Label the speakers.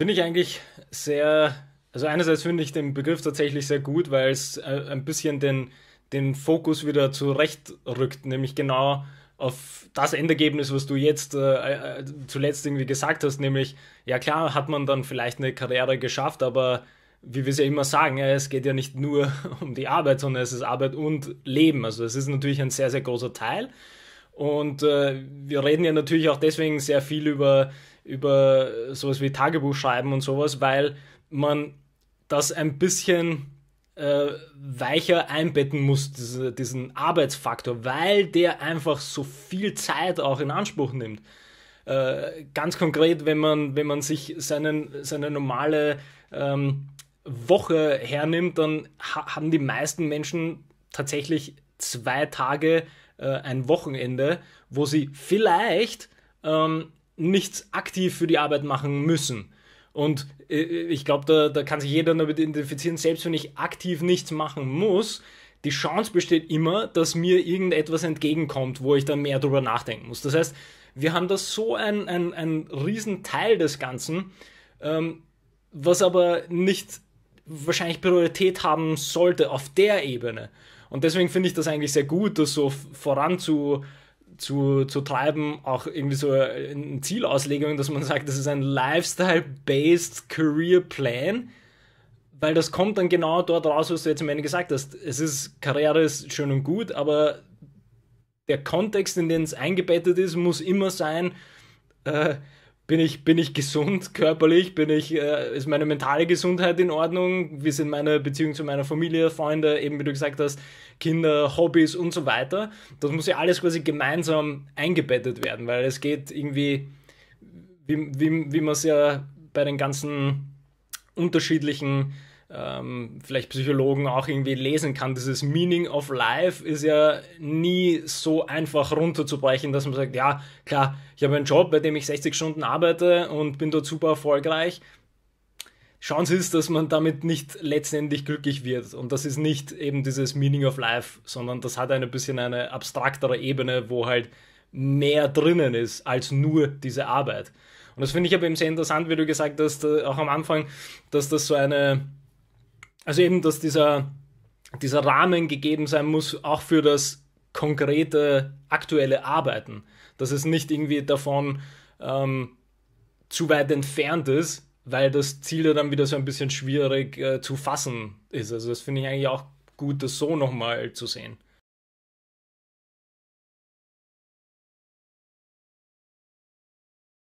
Speaker 1: Finde ich eigentlich sehr, also einerseits finde ich den Begriff tatsächlich sehr gut, weil es äh, ein bisschen den, den Fokus wieder zurechtrückt, nämlich genau auf das Endergebnis, was du jetzt äh, äh, zuletzt irgendwie gesagt hast, nämlich, ja klar, hat man dann vielleicht eine Karriere geschafft, aber wie wir es ja immer sagen, es geht ja nicht nur um die Arbeit, sondern es ist Arbeit und Leben. Also es ist natürlich ein sehr, sehr großer Teil. Und äh, wir reden ja natürlich auch deswegen sehr viel über über äh, sowas wie Tagebuch schreiben und sowas, weil man das ein bisschen äh, weicher einbetten muss, diese, diesen Arbeitsfaktor, weil der einfach so viel Zeit auch in Anspruch nimmt. Äh, ganz konkret, wenn man, wenn man sich seinen, seine normale ähm, Woche hernimmt, dann ha haben die meisten Menschen tatsächlich zwei Tage äh, ein Wochenende, wo sie vielleicht ähm, nichts aktiv für die Arbeit machen müssen. Und äh, ich glaube, da, da kann sich jeder damit identifizieren, selbst wenn ich aktiv nichts machen muss, die Chance besteht immer, dass mir irgendetwas entgegenkommt, wo ich dann mehr drüber nachdenken muss. Das heißt, wir haben da so ein, ein, ein Riesenteil des Ganzen, ähm, was aber nicht wahrscheinlich Priorität haben sollte auf der Ebene. Und deswegen finde ich das eigentlich sehr gut, das so voranzubringen zu, zu treiben, auch irgendwie so eine Zielauslegung, dass man sagt, das ist ein Lifestyle-based Career Plan, weil das kommt dann genau dort raus, was du jetzt am Ende gesagt hast. Es ist, Karriere ist schön und gut, aber der Kontext, in den es eingebettet ist, muss immer sein, äh, bin ich, bin ich gesund körperlich, bin ich, äh, ist meine mentale Gesundheit in Ordnung, wie sind meine Beziehungen zu meiner Familie, Freunde, eben wie du gesagt hast, Kinder, Hobbys und so weiter. Das muss ja alles quasi gemeinsam eingebettet werden, weil es geht irgendwie, wie, wie, wie man es ja bei den ganzen unterschiedlichen ähm, vielleicht Psychologen auch irgendwie lesen kann. Dieses Meaning of Life ist ja nie so einfach runterzubrechen, dass man sagt, ja, klar, ich habe einen Job, bei dem ich 60 Stunden arbeite und bin dort super erfolgreich. Chance ist, dass man damit nicht letztendlich glücklich wird. Und das ist nicht eben dieses Meaning of Life, sondern das hat ein bisschen eine abstraktere Ebene, wo halt mehr drinnen ist als nur diese Arbeit. Und das finde ich aber eben sehr interessant, wie du gesagt hast, äh, auch am Anfang, dass das so eine also eben, dass dieser, dieser Rahmen gegeben sein muss, auch für das konkrete, aktuelle Arbeiten. Dass es nicht irgendwie davon ähm, zu weit entfernt ist, weil das Ziel ja dann wieder so ein bisschen schwierig äh, zu fassen ist. Also das finde ich eigentlich auch gut, das so nochmal zu sehen.